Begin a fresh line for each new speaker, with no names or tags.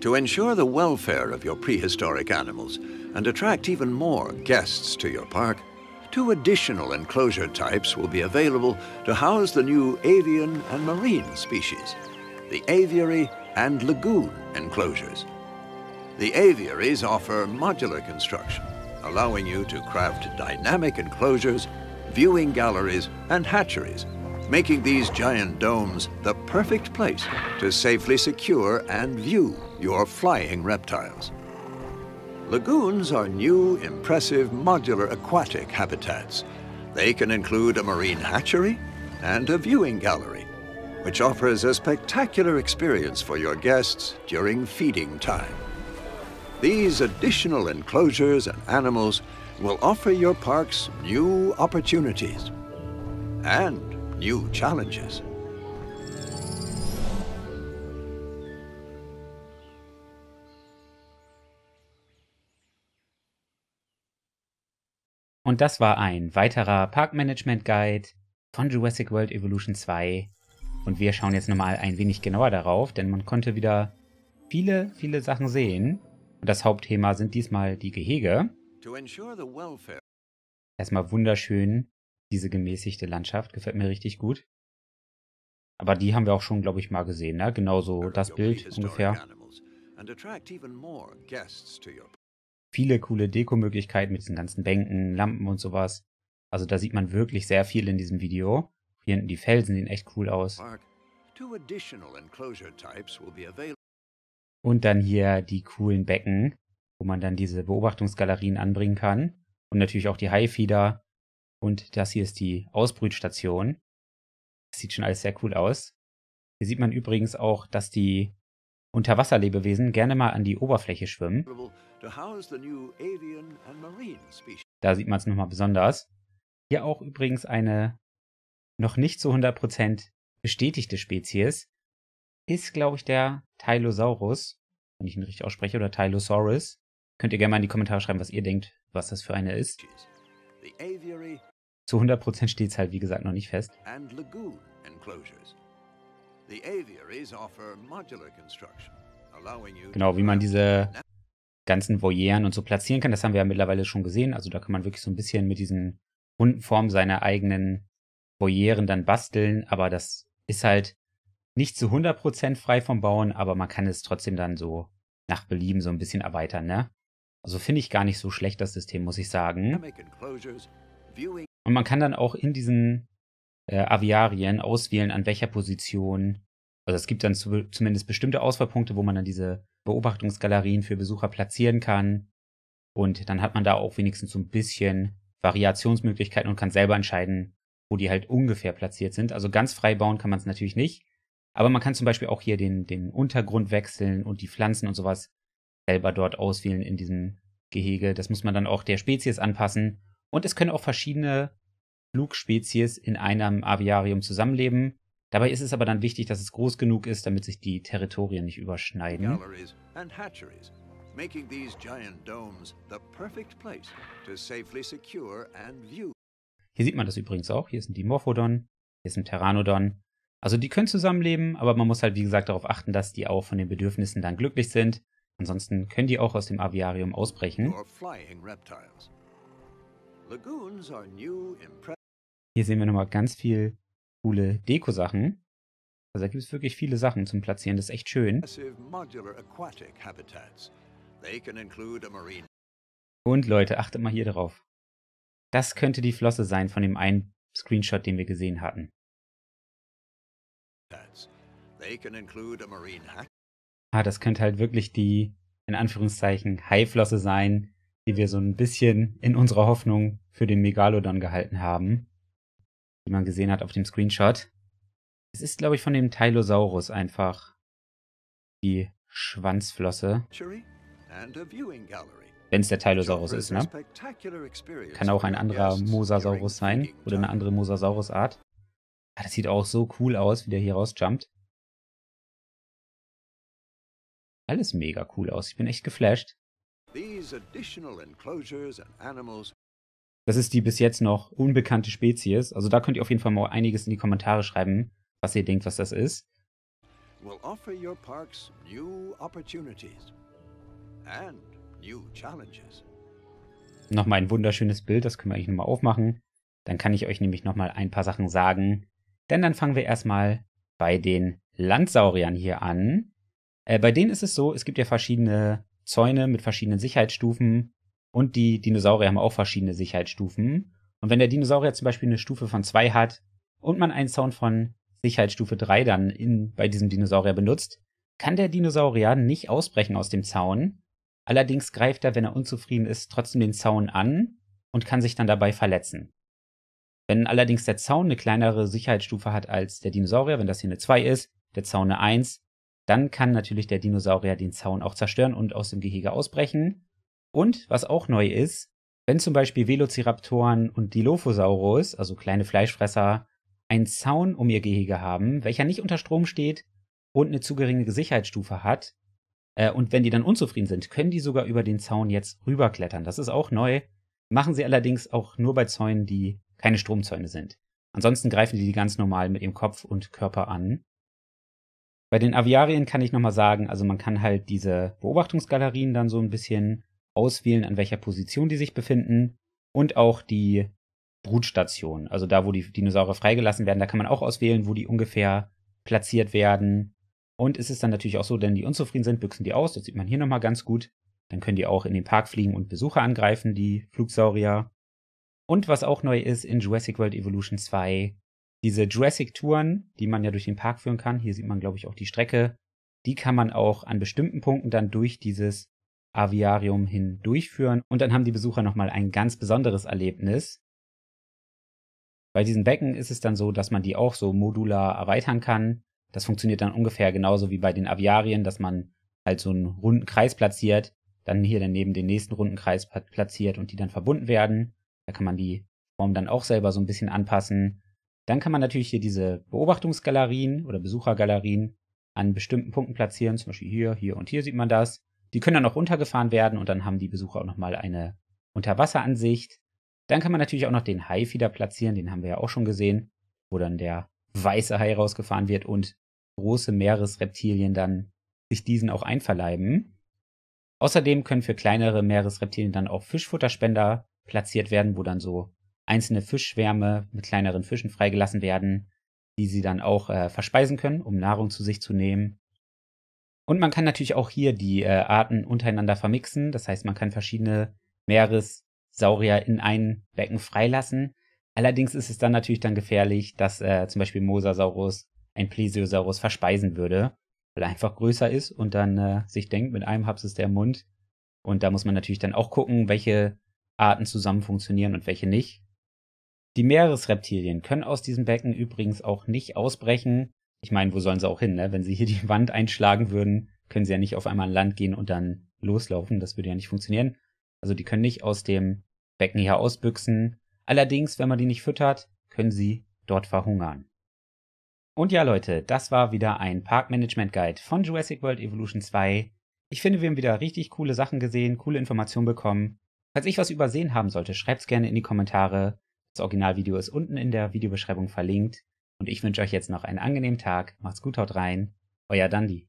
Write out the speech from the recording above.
to ensure the welfare of your prehistoric animals and attract even more guests to your park, two additional enclosure types will be available to house the new avian and marine species, the aviary and lagoon enclosures. The aviaries offer modular construction, allowing you to craft dynamic enclosures, viewing galleries, and hatcheries making these giant domes the perfect place to safely secure and view your flying reptiles. Lagoons are new, impressive, modular aquatic habitats. They can include a marine hatchery and a viewing gallery, which offers a spectacular experience for your guests during feeding time. These additional enclosures and animals will offer your parks new opportunities and new challenges.
Und das war ein weiterer Parkmanagement Guide von Jurassic World Evolution 2. Und wir schauen jetzt nochmal ein wenig genauer darauf, denn man konnte wieder viele, viele Sachen sehen. Und das Hauptthema sind diesmal die Gehege. Erstmal wunderschön diese gemäßigte Landschaft gefällt mir richtig gut. Aber die haben wir auch schon, glaube ich, mal gesehen, ne? Genau so das Bild ungefähr. Viele coole Dekomöglichkeiten mit den ganzen Bänken, Lampen und sowas. Also da sieht man wirklich sehr viel in diesem Video. Hier hinten die Felsen sehen echt cool aus. Und dann hier die coolen Becken, wo man dann diese Beobachtungsgalerien anbringen kann. Und natürlich auch die Highfeeder, und das hier ist die Ausbrütstation. Das sieht schon alles sehr cool aus. Hier sieht man übrigens auch, dass die Unterwasserlebewesen gerne mal an die Oberfläche schwimmen. Da sieht man es nochmal besonders. Hier auch übrigens eine noch nicht zu 100% bestätigte Spezies. Ist, glaube ich, der Tylosaurus, wenn ich ihn richtig ausspreche, oder Tylosaurus. Könnt ihr gerne mal in die Kommentare schreiben, was ihr denkt, was das für eine ist.
The aviary
zu 100% steht es halt, wie gesagt, noch nicht fest.
And lagoon enclosures. The aviaries offer modular construction, allowing you
genau, wie man diese ganzen Voyeren und so platzieren kann, das haben wir ja mittlerweile schon gesehen. Also da kann man wirklich so ein bisschen mit diesen runden Formen seine eigenen Voyeren dann basteln, aber das ist halt nicht zu 100% frei vom Bauen, aber man kann es trotzdem dann so nach Belieben so ein bisschen erweitern, ne? Also finde ich gar nicht so schlecht das System, muss ich sagen. Und man kann dann auch in diesen äh, Aviarien auswählen, an welcher Position. Also es gibt dann zu, zumindest bestimmte Auswahlpunkte, wo man dann diese Beobachtungsgalerien für Besucher platzieren kann. Und dann hat man da auch wenigstens so ein bisschen Variationsmöglichkeiten und kann selber entscheiden, wo die halt ungefähr platziert sind. Also ganz frei bauen kann man es natürlich nicht. Aber man kann zum Beispiel auch hier den, den Untergrund wechseln und die Pflanzen und sowas selber dort auswählen in diesem Gehege. Das muss man dann auch der Spezies anpassen. Und es können auch verschiedene Flugspezies in einem Aviarium zusammenleben. Dabei ist es aber dann wichtig, dass es groß genug ist, damit sich die Territorien nicht überschneiden. Hier sieht man das übrigens auch. Hier ist ein Dimorphodon, hier ist ein Pteranodon. Also die können zusammenleben, aber man muss halt wie gesagt darauf achten, dass die auch von den Bedürfnissen dann glücklich sind. Ansonsten können die auch aus dem Aviarium ausbrechen. You're
flying reptiles.
Hier sehen wir nochmal ganz viel coole Deko-Sachen. Also da gibt es wirklich viele Sachen zum Platzieren, das ist echt schön. Und Leute, achtet mal hier drauf. Das könnte die Flosse sein von dem einen Screenshot, den wir gesehen hatten. Ah, das könnte halt wirklich die, in Anführungszeichen, Haiflosse sein, die wir so ein bisschen in unserer Hoffnung für den Megalodon gehalten haben, die man gesehen hat auf dem Screenshot. Es ist, glaube ich, von dem Tylosaurus einfach die Schwanzflosse. Wenn es der Tylosaurus ist, ne?
Kann auch ein anderer
Mosasaurus sein oder eine andere Mosasaurus-Art. Ja, ah, das sieht auch so cool aus, wie der hier rausjumpt. Alles mega cool aus. Ich bin echt geflasht. Das ist die bis jetzt noch unbekannte Spezies. Also da könnt ihr auf jeden Fall mal einiges in die Kommentare schreiben, was ihr denkt, was das ist.
Will offer your parks new opportunities and new challenges.
Nochmal ein wunderschönes Bild, das können wir eigentlich nochmal aufmachen. Dann kann ich euch nämlich nochmal ein paar Sachen sagen. Denn dann fangen wir erstmal bei den Landsauriern hier an. Äh, bei denen ist es so, es gibt ja verschiedene Zäune mit verschiedenen Sicherheitsstufen und die Dinosaurier haben auch verschiedene Sicherheitsstufen. Und wenn der Dinosaurier zum Beispiel eine Stufe von 2 hat und man einen Zaun von Sicherheitsstufe 3 dann in, bei diesem Dinosaurier benutzt, kann der Dinosaurier nicht ausbrechen aus dem Zaun. Allerdings greift er, wenn er unzufrieden ist, trotzdem den Zaun an und kann sich dann dabei verletzen. Wenn allerdings der Zaun eine kleinere Sicherheitsstufe hat als der Dinosaurier, wenn das hier eine 2 ist, der Zaun eine 1, dann kann natürlich der Dinosaurier den Zaun auch zerstören und aus dem Gehege ausbrechen. Und was auch neu ist, wenn zum Beispiel Velociraptoren und Dilophosaurus, also kleine Fleischfresser, einen Zaun um ihr Gehege haben, welcher nicht unter Strom steht und eine zu geringe Sicherheitsstufe hat, äh, und wenn die dann unzufrieden sind, können die sogar über den Zaun jetzt rüberklettern. Das ist auch neu. Machen sie allerdings auch nur bei Zäunen, die keine Stromzäune sind. Ansonsten greifen die die ganz normal mit ihrem Kopf und Körper an. Bei den Aviarien kann ich nochmal sagen, also man kann halt diese Beobachtungsgalerien dann so ein bisschen auswählen, an welcher Position die sich befinden und auch die Brutstation, also da, wo die Dinosaurier freigelassen werden, da kann man auch auswählen, wo die ungefähr platziert werden. Und es ist dann natürlich auch so, wenn die unzufrieden sind, büchsen die aus, das sieht man hier nochmal ganz gut. Dann können die auch in den Park fliegen und Besucher angreifen, die Flugsaurier. Und was auch neu ist, in Jurassic World Evolution 2 diese Jurassic-Touren, die man ja durch den Park führen kann, hier sieht man, glaube ich, auch die Strecke, die kann man auch an bestimmten Punkten dann durch dieses Aviarium hindurchführen. Und dann haben die Besucher nochmal ein ganz besonderes Erlebnis. Bei diesen Becken ist es dann so, dass man die auch so modular erweitern kann. Das funktioniert dann ungefähr genauso wie bei den Aviarien, dass man halt so einen runden Kreis platziert, dann hier daneben den nächsten runden Kreis platziert und die dann verbunden werden. Da kann man die Form dann auch selber so ein bisschen anpassen. Dann kann man natürlich hier diese Beobachtungsgalerien oder Besuchergalerien an bestimmten Punkten platzieren, zum Beispiel hier, hier und hier sieht man das. Die können dann auch runtergefahren werden und dann haben die Besucher auch nochmal eine Unterwasseransicht. Dann kann man natürlich auch noch den Haifeeder platzieren, den haben wir ja auch schon gesehen, wo dann der weiße Hai rausgefahren wird und große Meeresreptilien dann sich diesen auch einverleiben. Außerdem können für kleinere Meeresreptilien dann auch Fischfutterspender platziert werden, wo dann so einzelne Fischschwärme mit kleineren Fischen freigelassen werden, die sie dann auch äh, verspeisen können, um Nahrung zu sich zu nehmen. Und man kann natürlich auch hier die äh, Arten untereinander vermixen. Das heißt, man kann verschiedene Meeressaurier in ein Becken freilassen. Allerdings ist es dann natürlich dann gefährlich, dass äh, zum Beispiel Mosasaurus ein Plesiosaurus verspeisen würde, weil er einfach größer ist und dann äh, sich denkt, mit einem Haps ist der im Mund. Und da muss man natürlich dann auch gucken, welche Arten zusammen funktionieren und welche nicht. Die Meeresreptilien können aus diesem Becken übrigens auch nicht ausbrechen. Ich meine, wo sollen sie auch hin, ne? Wenn sie hier die Wand einschlagen würden, können sie ja nicht auf einmal an Land gehen und dann loslaufen. Das würde ja nicht funktionieren. Also die können nicht aus dem Becken hier ausbüchsen. Allerdings, wenn man die nicht füttert, können sie dort verhungern. Und ja, Leute, das war wieder ein Parkmanagement Guide von Jurassic World Evolution 2. Ich finde, wir haben wieder richtig coole Sachen gesehen, coole Informationen bekommen. Falls ich was übersehen haben sollte, schreibt's gerne in die Kommentare. Das Originalvideo ist unten in der Videobeschreibung verlinkt. Und ich wünsche euch jetzt noch einen angenehmen Tag. Macht's gut, haut rein. Euer Dandy.